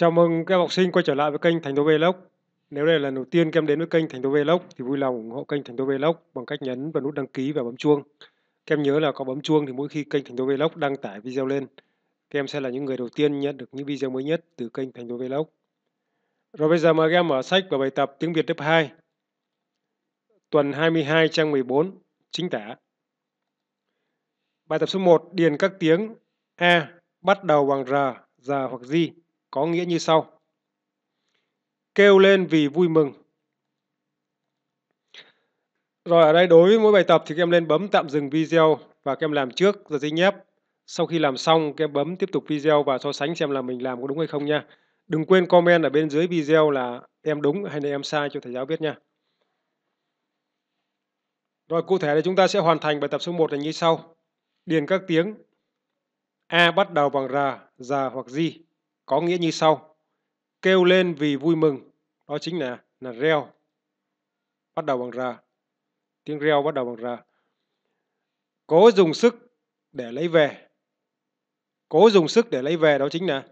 Chào mừng các học sinh quay trở lại với kênh Thành Đô Vlog. Nếu đây là lần đầu tiên các em đến với kênh Thành Đô Vlog thì vui lòng ủng hộ kênh Thành Đô Vlog bằng cách nhấn vào nút đăng ký và bấm chuông. Các em nhớ là có bấm chuông thì mỗi khi kênh Thành Đô Vlog đăng tải video lên, các em sẽ là những người đầu tiên nhận được những video mới nhất từ kênh Thành Đô Vlog. Rồi bây giờ mời các em mở sách và bài tập tiếng Việt lớp 2. Tuần 22 trang 14, chính tả. Bài tập số 1 điền các tiếng A bắt đầu bằng R, G hoặc G có nghĩa như sau. Kêu lên vì vui mừng. Rồi ở đây đối với mỗi bài tập thì các em lên bấm tạm dừng video và các em làm trước rồi dính nhép. Sau khi làm xong các em bấm tiếp tục video và so sánh xem là mình làm có đúng hay không nha. Đừng quên comment ở bên dưới video là em đúng hay là em sai cho thầy giáo biết nha. Rồi cụ thể là chúng ta sẽ hoàn thành bài tập số 1 là như sau. Điền các tiếng A bắt đầu bằng R, G hoặc G có nghĩa như sau. Kêu lên vì vui mừng, đó chính là là reo. Bắt đầu bằng ra. Tiếng reo bắt đầu bằng ra. Cố dùng sức để lấy về. Cố dùng sức để lấy về đó chính là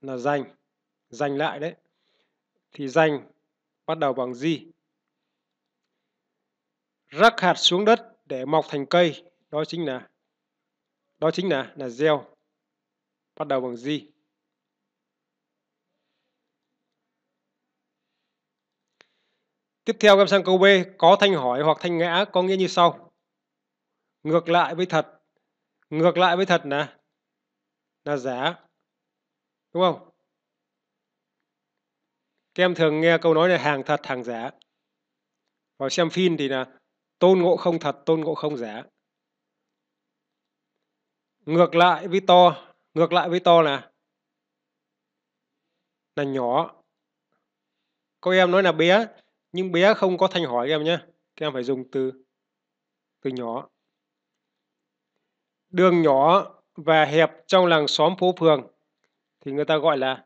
là giành, giành lại đấy. Thì giành bắt đầu bằng gì Rắc hạt xuống đất để mọc thành cây, đó chính là đó chính là là gieo. Bắt đầu bằng gì Tiếp theo em sang câu B, có thanh hỏi hoặc thanh ngã có nghĩa như sau. Ngược lại với thật. Ngược lại với thật là là giả. Đúng không? Các em thường nghe câu nói là hàng thật, hàng giả. vào xem phim thì là tôn ngộ không thật, tôn ngộ không giả. Ngược lại với to, ngược lại với to là là nhỏ. Cô em nói là bé nhưng bé không có thanh hỏi các em nhé các em phải dùng từ từ nhỏ đường nhỏ và hẹp trong làng xóm phố phường thì người ta gọi là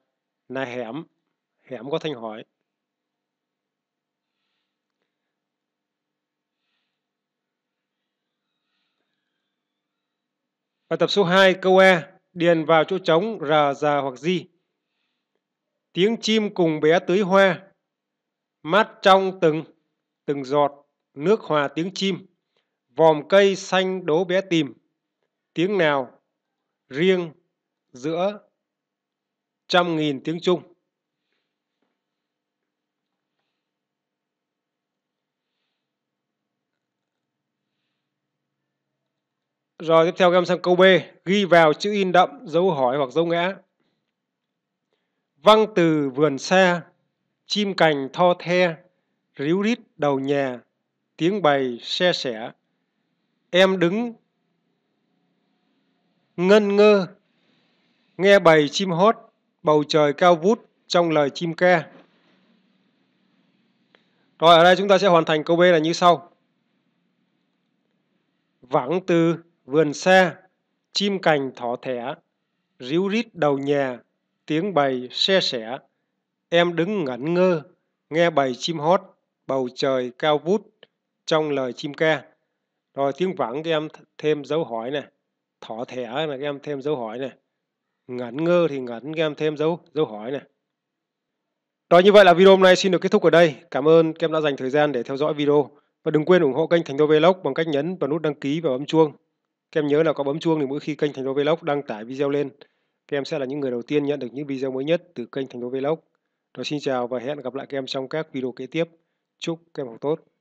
là hẻm hẻm có thanh hỏi Bài tập số 2 câu E điền vào chỗ trống R, già hoặc Di. Tiếng chim cùng bé tưới hoa mát trong từng từng giọt nước hòa tiếng chim vòm cây xanh đố bé tìm tiếng nào riêng giữa trăm nghìn tiếng chung Rồi tiếp theo các em sang câu B, ghi vào chữ in đậm, dấu hỏi hoặc dấu ngã. Văng từ vườn xe chim cành tho the, ríu rít đầu nhà, tiếng bày xe sẻ. Em đứng ngân ngơ, nghe bầy chim hót, bầu trời cao vút trong lời chim ca. Rồi ở đây chúng ta sẽ hoàn thành câu B là như sau. vắng từ vườn xe chim cành thỏ thẻ, ríu rít đầu nhà, tiếng bầy xe sẻ. Em đứng ngẩn ngơ, nghe bầy chim hót, bầu trời cao vút trong lời chim ca. Rồi tiếng vẳng các em thêm dấu hỏi này, thỏ thẻ là các em thêm dấu hỏi này. Ngẩn ngơ thì ngẩn các em thêm dấu dấu hỏi này. Rồi như vậy là video hôm nay xin được kết thúc ở đây. Cảm ơn các em đã dành thời gian để theo dõi video. Và đừng quên ủng hộ kênh Thành Đô Vlog bằng cách nhấn vào nút đăng ký và bấm chuông. Các em nhớ là có bấm chuông thì mỗi khi kênh Thành Đô Vlog đăng tải video lên, các em sẽ là những người đầu tiên nhận được những video mới nhất từ kênh Thành Đô Vlog. Rồi xin chào và hẹn gặp lại các em trong các video kế tiếp. Chúc các em học tốt.